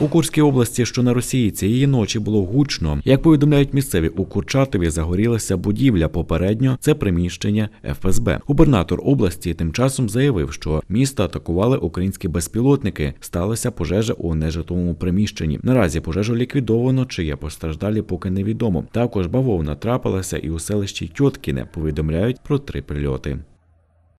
У Курській області, що на Росії цієї ночі було гучно. Як повідомляють місцеві у Курчатові, загорілася будівля. Попередньо це приміщення ФСБ. Губернатор області тим часом заявив, що місто атакували українські безпілотники. Сталася пожежа у нежитловому приміщенні. Наразі пожежу ліквідовано, чи є постраждалі, поки невідомо. Також бавовна трапилася і у селищі Тьоткіне повідомляють про три прильоти.